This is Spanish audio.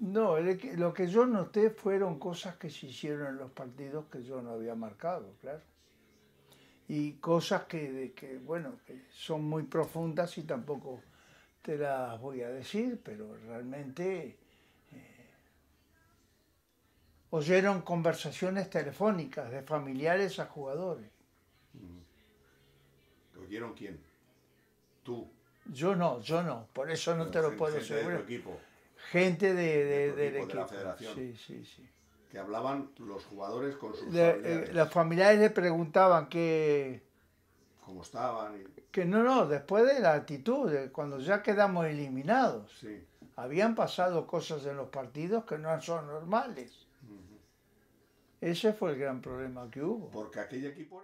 No, lo que yo noté fueron cosas que se hicieron en los partidos que yo no había marcado, claro. Y cosas que, bueno, que son muy profundas y tampoco te las voy a decir, pero realmente eh, oyeron conversaciones telefónicas de familiares a jugadores. Mm. ¿Oyeron quién? ¿Tú? Yo no, yo no, por eso no, no te lo puedo asegurar gente de, del de la federación. Sí, sí, sí. Que hablaban los jugadores con sus eh, familiares. familiares le preguntaban qué... ¿Cómo estaban? Y... Que no, no, después de la actitud, cuando ya quedamos eliminados. Habían pasado cosas en los partidos que no son normales. Ese fue el gran problema que hubo. Porque aquel equipo